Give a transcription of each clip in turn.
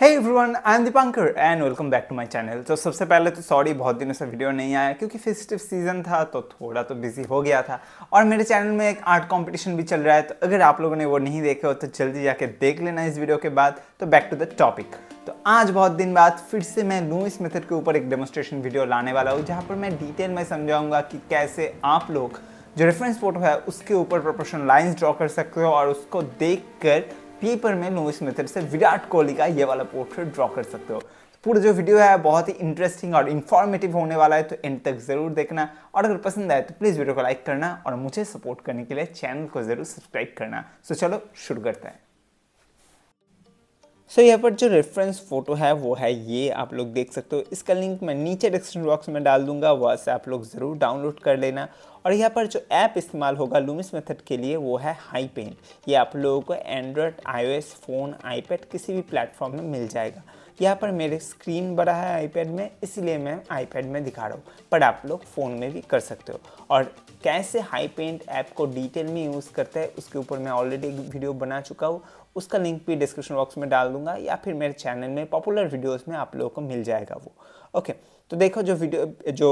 Hey everyone I am Deepankar and welcome back to my channel तो सबसे पहले तो सॉरी बहुत दिनों से वीडियो नहीं आया क्योंकि फेस्टिव सीजन था तो थोड़ा तो बिजी हो गया था और मेरे चैनल में एक आर्ट कंपटीशन भी चल रहा है तो अगर आप लोगों ने वो नहीं देखे हो तो जल्दी जाके देख लेना इस वीडियो के बाद तो बैक टू द टॉपिक तो आज बहुत दिन बाद फिर से मैं लूइस मेथड के ऊपर एक डेमोस्ट्रेशन वीडियो लाने वाला हूँ जहाँ पर मैं डिटेल में समझाऊंगा कि कैसे आप लोग जो रेफरेंस फोटो है उसके ऊपर प्रोपोर्शन लाइंस ड्रॉ कर सकते हो और उसको देख कर पेपर में नो इस मेथड से विराट कोहली का ये वाला पोर्ट्रेट ड्रॉ कर सकते हो तो पूरा जो वीडियो है बहुत ही इंटरेस्टिंग और इन्फॉर्मेटिव होने वाला है तो एंड तक ज़रूर देखना और अगर पसंद आए तो प्लीज़ वीडियो को लाइक करना और मुझे सपोर्ट करने के लिए चैनल को ज़रूर सब्सक्राइब करना सो चलो शुरू करते हैं सो so, यहाँ पर जो रेफरेंस फ़ोटो है वो है ये आप लोग देख सकते हो इसका लिंक मैं नीचे डिस्क्रिप्शन बॉक्स में डाल दूंगा वह से आप लोग ज़रूर डाउनलोड कर लेना और यहाँ पर जो ऐप इस्तेमाल होगा लूमिस मेथड के लिए वो है हाई पेंट ये आप लोगों को एंड्रॉयड आईओएस फ़ोन आईपैड किसी भी प्लेटफॉर्म में मिल जाएगा यहाँ पर मेरे स्क्रीन बड़ा है आईपैड में इसलिए मैं आईपैड में दिखा रहा हूँ पर आप लोग फ़ोन में भी कर सकते हो और कैसे हाई पेंट ऐप को डिटेल में यूज़ करते हैं उसके ऊपर मैं ऑलरेडी एक वीडियो बना चुका हूँ उसका लिंक भी डिस्क्रिप्शन बॉक्स में डाल दूंगा या फिर मेरे चैनल में पॉपुलर वीडियोस में आप लोगों को मिल जाएगा वो ओके तो देखो जो वीडियो जो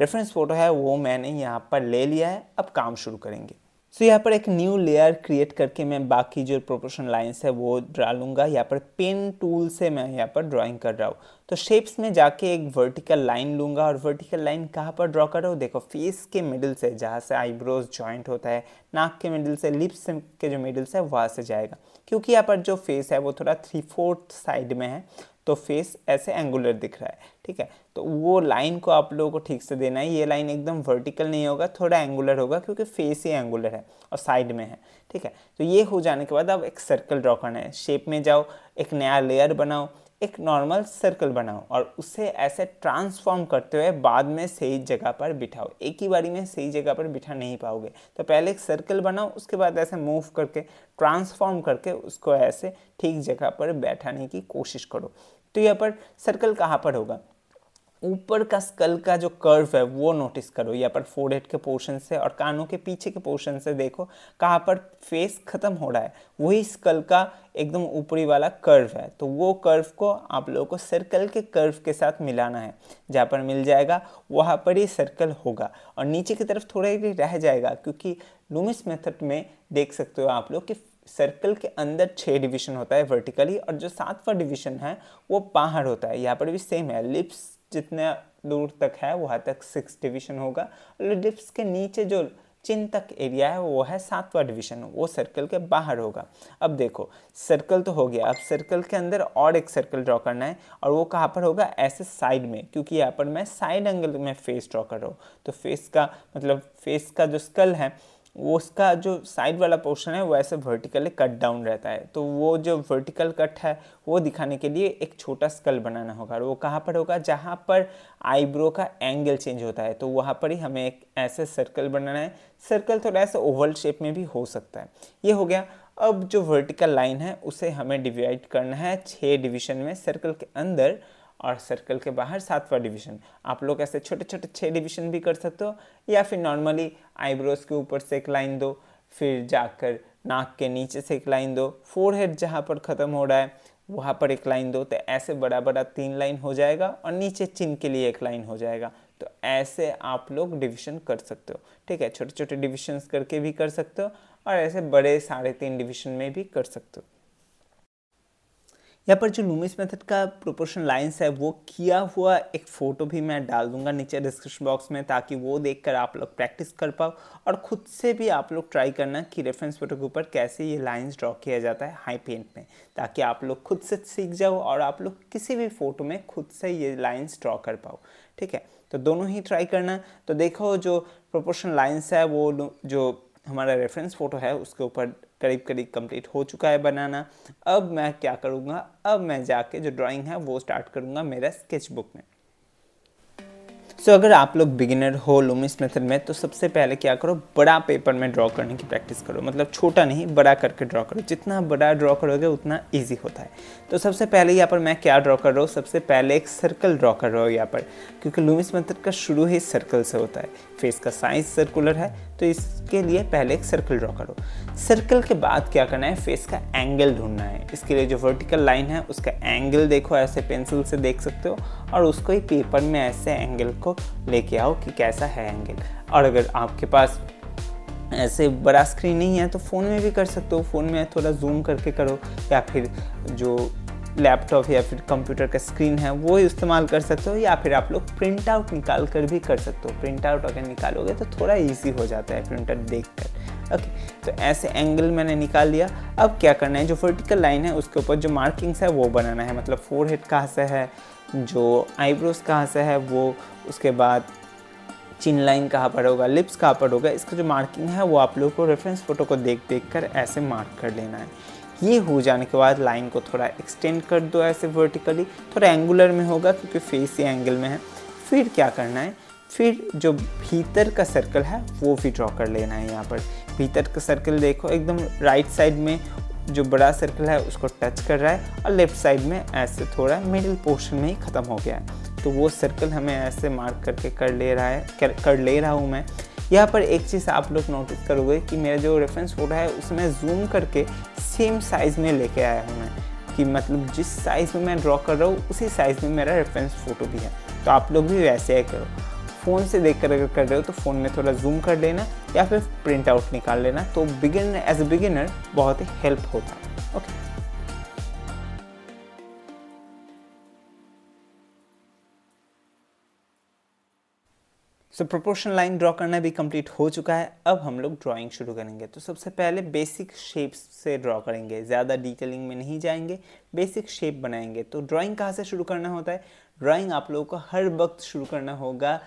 रेफरेंस फ़ोटो है वो मैंने यहाँ पर ले लिया है अब काम शुरू करेंगे सो so, यहाँ पर एक न्यू लेयर क्रिएट करके मैं बाकी जो प्रोपोर्शन लाइंस है वो ड्रा लूँगा यहाँ पर पेन टूल से मैं यहाँ पर ड्राइंग कर रहा हूँ तो शेप्स में जाके एक वर्टिकल लाइन लूँगा और वर्टिकल लाइन कहाँ पर ड्रॉ कर रहा हूँ देखो फेस के मिडिल से जहाँ से आईब्रोज जॉइंट होता है नाक के मिडिल से लिप्स के जो मिडिल्स है वहाँ से जाएगा क्योंकि यहाँ पर जो फेस है वो थोड़ा थ्री फोर्थ साइड में है तो फेस ऐसे एंगुलर दिख रहा है ठीक है तो वो लाइन को आप लोगों को ठीक से देना है ये लाइन एकदम वर्टिकल नहीं होगा थोड़ा एंगुलर होगा क्योंकि फेस ही एंगुलर है और साइड में है ठीक है तो ये हो जाने के बाद अब एक सर्कल ड्रॉ करना है शेप में जाओ एक नया लेयर बनाओ एक नॉर्मल सर्कल बनाओ और उसे ऐसे ट्रांसफॉर्म करते हुए बाद में सही जगह पर बिठाओ एक ही बारी में सही जगह पर बिठा नहीं पाओगे तो पहले एक सर्कल बनाओ उसके बाद ऐसे मूव करके ट्रांसफॉर्म करके उसको ऐसे ठीक जगह पर बैठाने की कोशिश करो तो यहाँ पर सर्कल कहाँ पर होगा ऊपर का स्कल का जो कर्व है वो नोटिस करो यहाँ पर फोर के पोर्शन से और कानों के पीछे के पोर्शन से देखो कहाँ पर फेस ख़त्म हो रहा है वही स्कल का एकदम ऊपरी वाला कर्व है तो वो कर्व को आप लोगों को सर्कल के कर्व के साथ मिलाना है जहाँ पर मिल जाएगा वहाँ पर ही सर्कल होगा और नीचे की तरफ थोड़ा ही रह जाएगा क्योंकि लूमिस मेथड में देख सकते हो आप लोग कि सर्कल के अंदर छः डिवीजन होता है वर्टिकली और जो सातवां डिवीजन है वो बाहर होता है यहाँ पर भी सेम है लिप्स जितना दूर तक है वहाँ तक सिक्स डिवीजन होगा लिप्स के नीचे जो चिन तक एरिया है वो है सातवां डिवीजन वो सर्कल के बाहर होगा अब देखो सर्कल तो हो गया अब सर्कल के अंदर और एक सर्कल ड्रॉ करना है और वो कहाँ पर होगा ऐसे साइड में क्योंकि यहाँ पर मैं साइड एंगल में फेस ड्रॉ कर रहा हूँ तो फेस का मतलब फेस का जो स्कल है उसका जो साइड वाला पोर्शन है वो ऐसे वर्टिकली कट डाउन रहता है तो वो जो वर्टिकल कट है वो दिखाने के लिए एक छोटा स्कल बनाना होगा और वो कहाँ पर होगा जहाँ पर आईब्रो का एंगल चेंज होता है तो वहाँ पर ही हमें एक ऐसे सर्कल बनाना है सर्कल थोड़ा ऐसे ओवल शेप में भी हो सकता है ये हो गया अब जो वर्टिकल लाइन है उसे हमें डिवाइड करना है छः डिविजन में सर्कल के अंदर और सर्कल के बाहर सातवां डिवीजन आप लोग ऐसे छोटे छोटे छः डिवीजन भी कर सकते हो या फिर नॉर्मली आईब्रोज के ऊपर से एक लाइन दो फिर जाकर नाक के नीचे से एक लाइन दो फोर हेड जहाँ पर ख़त्म हो रहा है वहाँ पर एक लाइन दो तो ऐसे बड़ा बड़ा तीन लाइन हो जाएगा और नीचे चिन के लिए एक लाइन हो जाएगा तो ऐसे आप लोग डिवीजन कर सकते हो ठीक है छोटे छोटे डिविजन्स करके भी कर सकते हो और ऐसे बड़े साढ़े तीन डिवीजन में भी कर सकते हो यहाँ पर जो लूमिस मेथड का प्रोपोर्शन लाइन्स है वो किया हुआ एक फ़ोटो भी मैं डाल दूंगा नीचे डिस्क्रिप्शन बॉक्स में ताकि वो देखकर आप लोग प्रैक्टिस कर पाओ और ख़ुद से भी आप लोग ट्राई करना कि रेफरेंस फ़ोटो के ऊपर कैसे ये लाइन्स ड्रॉ किया जाता है हाई पेंट में ताकि आप लोग खुद से सीख जाओ और आप लोग किसी भी फ़ोटो में खुद से ये लाइन्स ड्रॉ कर पाओ ठीक है तो दोनों ही ट्राई करना तो देखो जो प्रोपोर्शन लाइन्स है वो जो हमारा रेफरेंस फ़ोटो है उसके ऊपर करीब करीब कंप्लीट हो चुका है बनाना अब मैं क्या करूँगा अब मैं जाके जो ड्राइंग है वो स्टार्ट करूँगा मेरा स्केच बुक में सो so, अगर आप लोग बिगिनर हो लूमिस मेथड में तो सबसे पहले क्या करो बड़ा पेपर में ड्रॉ करने की प्रैक्टिस करो मतलब छोटा नहीं बड़ा करके ड्रॉ करो जितना बड़ा ड्रॉ करोगे उतना ईजी होता है तो सबसे पहले यहाँ पर मैं क्या ड्रॉ कर रहा हूँ सबसे पहले एक सर्कल ड्रॉ कर रहा हूँ यहाँ पर क्योंकि लूमिस मेथड का शुरू ही सर्कल से होता है फेस का साइज सर्कुलर है तो इसके लिए पहले एक सर्कल ड्रॉ करो सर्कल के बाद क्या करना है फेस का एंगल ढूंढना है इसके लिए जो वर्टिकल लाइन है उसका एंगल देखो ऐसे पेंसिल से देख सकते हो और उसको ही पेपर में ऐसे एंगल को को लेके आओ कि कैसा है एंगल और अगर आपके पास ऐसे बड़ा स्क्रीन नहीं है तो फ़ोन में भी कर सकते हो फ़ोन में थोड़ा जूम करके करो या फिर जो लैपटॉप या फिर कंप्यूटर का स्क्रीन है वो इस्तेमाल कर सकते हो या फिर आप लोग प्रिंट आउट निकाल कर भी कर सकते हो प्रिंट आउट अगर निकालोगे तो थोड़ा ईजी हो जाता है प्रिंटर देख कर ओके तो ऐसे एंगल मैंने निकाल लिया अब क्या करना है जो वर्टिकल लाइन है उसके ऊपर जो मार्किंग्स है वो बनाना है मतलब फोर हेड कहाँ से है जो आईब्रोज कहाँ से है वो उसके बाद चिन लाइन कहाँ पर होगा लिप्स कहाँ पर होगा इसका जो मार्किंग है वो आप लोगों को रेफरेंस फ़ोटो को देख देख कर ऐसे मार्क कर लेना है ये हो जाने के बाद लाइन को थोड़ा एक्सटेंड कर दो ऐसे वर्टिकली थोड़ा एंगुलर में होगा क्योंकि फेस ही एंगल में है फिर क्या करना है फिर जो भीतर का सर्कल है वो भी ड्रॉ कर लेना है यहाँ पर भीतर का सर्कल देखो एकदम राइट साइड में जो बड़ा सर्कल है उसको टच कर रहा है और लेफ्ट साइड में ऐसे थोड़ा मिडिल पोर्शन में ही ख़त्म हो गया है तो वो सर्कल हमें ऐसे मार्क करके कर ले रहा है कर, कर ले रहा हूँ मैं यहाँ पर एक चीज़ आप लोग नोटिस करोगे कि मेरा जो रेफरेंस फोटो है उसमें जूम करके सेम साइज़ में लेके आया हूँ मैं कि मतलब जिस साइज़ में मैं ड्रॉ कर रहा हूँ उसी साइज़ में मेरा रेफरेंस फ़ोटो भी है तो आप लोग भी वैसे ही करो फ़ोन से देख कर अगर कर रहे हो तो फ़ोन में थोड़ा जूम कर लेना या फिर प्रिंट आउट निकाल लेना तो बिगिनर एज ए बिगिनर बहुत ही हेल्प होता है सो प्रोपोर्शन लाइन ड्रॉ करना भी कंप्लीट हो चुका है अब हम लोग ड्राइंग शुरू करेंगे तो सबसे पहले बेसिक शेप्स से ड्रॉ करेंगे ज़्यादा डिटेलिंग में नहीं जाएंगे बेसिक शेप बनाएंगे तो ड्राइंग कहाँ से शुरू करना होता है ड्राइंग आप लोगों को हर वक्त शुरू करना होगा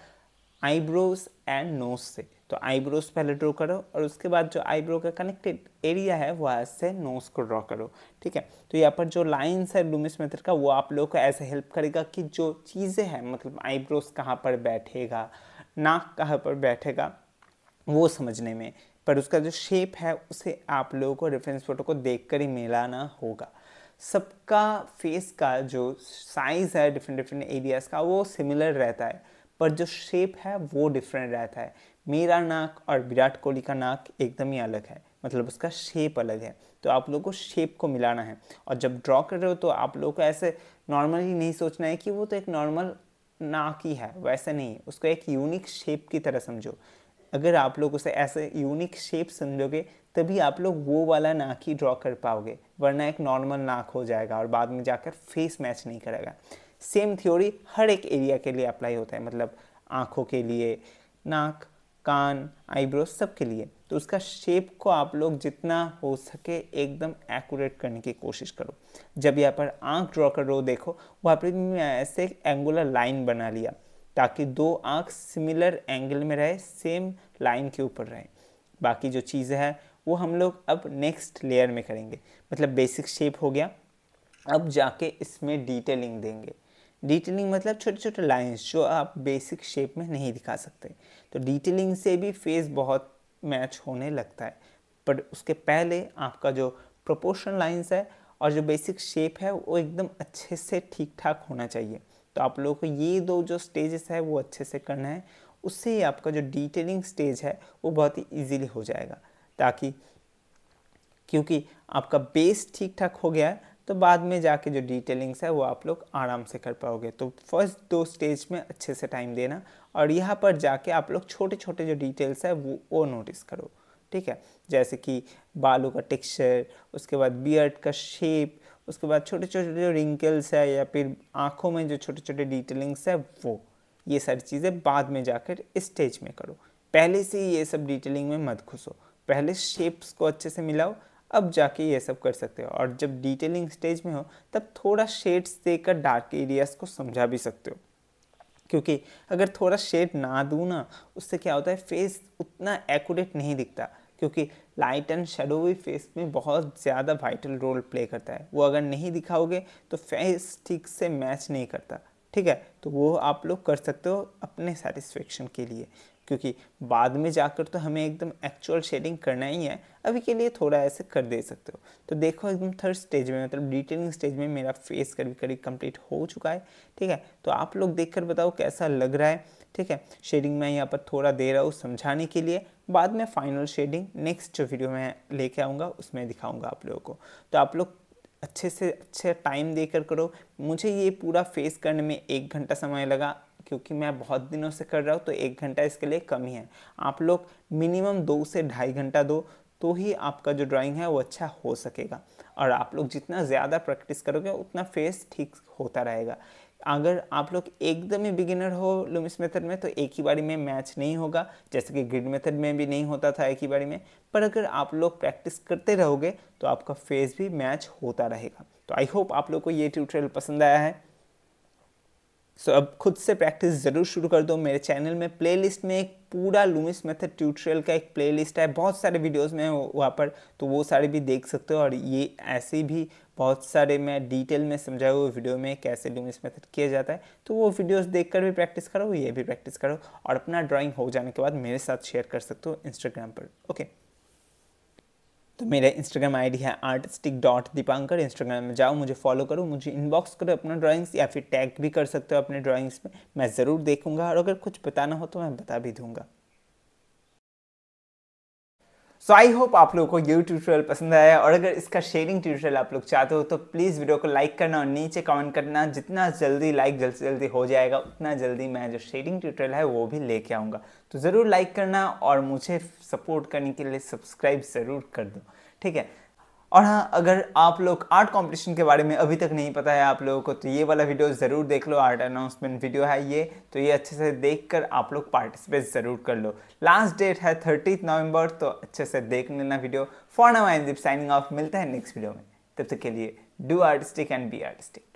आईब्रोज एंड नोज से तो आईब्रोज पहले ड्रॉ करो और उसके बाद जो आईब्रो का कनेक्टेड एरिया है आज से नोज को ड्रॉ करो ठीक है तो यहाँ पर जो लाइन्स है लुमिस मेथड का वो आप लोगों को ऐसे हेल्प करेगा कि जो चीज़ें हैं मतलब आईब्रोज कहाँ पर बैठेगा नाक कहाँ पर बैठेगा वो समझने में पर उसका जो शेप है उसे आप लोगों को रेफरेंस फ़ोटो को देख ही मिलाना होगा सबका फेस का जो साइज़ है डिफरेंट डिफरेंट एरियाज़ का वो सिमिलर रहता है पर जो शेप है वो डिफरेंट रहता है मेरा नाक और विराट कोहली का नाक एकदम ही अलग है मतलब उसका शेप अलग है तो आप लोगों को शेप को मिलाना है और जब ड्रॉ कर रहे हो तो आप लोगों को ऐसे नॉर्मली नहीं सोचना है कि वो तो एक नॉर्मल ना की है वैसे नहीं उसको एक यूनिक शेप की तरह समझो अगर आप लोग उसे ऐसे यूनिक शेप समझोगे तभी आप लोग वो वाला नाक ही ड्रॉ कर पाओगे वरना एक नॉर्मल नाक हो जाएगा और बाद में जाकर फेस मैच नहीं करेगा सेम थ्योरी हर एक एरिया के लिए अप्लाई होता है मतलब आँखों के लिए नाक कान सब सबके लिए तो उसका शेप को आप लोग जितना हो सके एकदम एक्यूरेट करने की कोशिश करो जब यहाँ पर आँख ड्रॉ कर रहे हो देखो वहाँ पर ऐसे एंगुलर लाइन बना लिया ताकि दो आँख सिमिलर एंगल में रहे सेम लाइन के ऊपर रहे बाकी जो चीज़ें हैं वो हम लोग अब नेक्स्ट लेयर में करेंगे मतलब बेसिक शेप हो गया अब जाके इसमें डिटेलिंग देंगे डिटेलिंग मतलब छोटे छोटे लाइंस जो आप बेसिक शेप में नहीं दिखा सकते तो डिटेलिंग से भी फेस बहुत मैच होने लगता है पर उसके पहले आपका जो प्रोपोर्शन लाइंस है और जो बेसिक शेप है वो एकदम अच्छे से ठीक ठाक होना चाहिए तो आप लोगों को ये दो जो स्टेजेस है वो अच्छे से करना है उससे ही आपका जो डिटेलिंग स्टेज है वो बहुत ही ईजीली हो जाएगा ताकि क्योंकि आपका बेस ठीक ठाक हो गया है तो बाद में जाके जो डिटेलिंग्स है वो आप लोग आराम से कर पाओगे तो फर्स्ट दो स्टेज में अच्छे से टाइम देना और यहाँ पर जाके आप लोग छोटे छोटे जो डिटेल्स है वो वो नोटिस करो ठीक है जैसे कि बालों का टेक्सचर उसके बाद बियर्ड का शेप उसके बाद छोटे छोटे जो रिंकल्स है या फिर आँखों में जो छोटे छोटे डिटेलिंग्स है वो ये सारी चीज़ें बाद में जाकर स्टेज में करो पहले से ही ये सब डिटेलिंग में मत घुसो पहले शेप्स को अच्छे से मिलाओ अब जाके ये सब कर सकते हो और जब डिटेलिंग स्टेज में हो तब थोड़ा शेड्स देकर डार्क एरियाज़ को समझा भी सकते हो क्योंकि अगर थोड़ा शेड ना दूँ ना उससे क्या होता है फेस उतना एकूरेट नहीं दिखता क्योंकि लाइट एंड शेडो भी फेस में बहुत ज़्यादा वाइटल रोल प्ले करता है वो अगर नहीं दिखाओगे तो फेस ठीक से मैच नहीं करता ठीक है तो वो आप लोग कर सकते हो अपने सेटिस्फेक्शन के लिए क्योंकि बाद में जाकर तो हमें एकदम एक्चुअल शेडिंग करना ही है अभी के लिए थोड़ा ऐसे कर दे सकते हो तो देखो एकदम थर्ड स्टेज में मतलब डिटेलिंग स्टेज में मेरा फेस करीब करीब कंप्लीट हो चुका है ठीक है तो आप लोग देखकर बताओ कैसा लग रहा है ठीक है शेडिंग मैं यहाँ पर थोड़ा दे रहा हूँ समझाने के लिए बाद में फाइनल शेडिंग नेक्स्ट जो वीडियो में लेके आऊँगा उसमें दिखाऊँगा आप लोगों को तो आप लोग अच्छे से अच्छे टाइम देकर करो मुझे ये पूरा फेस करने में एक घंटा समय लगा क्योंकि मैं बहुत दिनों से कर रहा हूँ तो एक घंटा इसके लिए कम ही है आप लोग मिनिमम दो से ढाई घंटा दो तो ही आपका जो ड्राइंग है वो अच्छा हो सकेगा और आप लोग जितना ज़्यादा प्रैक्टिस करोगे उतना फेस ठीक होता रहेगा अगर आप लोग एकदम ही बिगिनर हो लुमिस मेथड में तो एक ही बारी में मैच नहीं होगा जैसे कि ग्रिड मेथड में भी नहीं होता था एक ही बारी में पर अगर आप लोग प्रैक्टिस करते रहोगे तो आपका फेस भी मैच होता रहेगा तो आई होप आप लोग को ये ट्यूटोरियल पसंद आया है सो so, अब खुद से प्रैक्टिस ज़रूर शुरू कर दो मेरे चैनल में प्लेलिस्ट में एक पूरा लूमिस मेथड ट्यूटोरियल का एक प्लेलिस्ट है बहुत सारे वीडियोस में वहाँ पर तो वो सारे भी देख सकते हो और ये ऐसे भी बहुत सारे मैं डिटेल में समझाए हुए वीडियो में कैसे लूमिस मेथड किया जाता है तो वो वीडियोस देखकर भी प्रैक्टिस करो ये भी प्रैक्टिस करो और अपना ड्राइंग हो जाने के बाद मेरे साथ शेयर कर सकते हो इंस्टाग्राम पर ओके okay. तो मेरा इंस्टाग्राम आईडी है आर्टिस्टिक डॉट दीपांकर इंस्टाग्राम में जाओ मुझे फॉलो करो मुझे इनबॉक्स करो अपना ड्राइंग्स या फिर टैग भी कर सकते हो अपने ड्राइंग्स में मैं ज़रूर देखूंगा और अगर कुछ बताना हो तो मैं बता भी दूंगा सो आई होप आप लोगों को ये ट्यूटोरियल पसंद आया और अगर इसका शेयरिंग ट्यूटोरियल आप लोग चाहते हो तो प्लीज़ वीडियो को लाइक करना और नीचे कमेंट करना जितना जल्दी लाइक जल्द से जल्दी हो जाएगा उतना जल्दी मैं जो शेयरिंग ट्यूटोरियल है वो भी लेके आऊँगा तो ज़रूर लाइक करना और मुझे सपोर्ट करने के लिए सब्सक्राइब ज़रूर कर दो ठीक है और हाँ अगर आप लोग आर्ट कंपटीशन के बारे में अभी तक नहीं पता है आप लोगों को तो ये वाला वीडियो ज़रूर देख लो आर्ट अनाउंसमेंट वीडियो है ये तो ये अच्छे से देख कर आप लोग पार्टिसिपेट ज़रूर कर लो लास्ट डेट है थर्टी नवंबर तो अच्छे से देख लेना video for now I signing off मिलता है नेक्स्ट वीडियो में तब तक के लिए do artistic and be artistic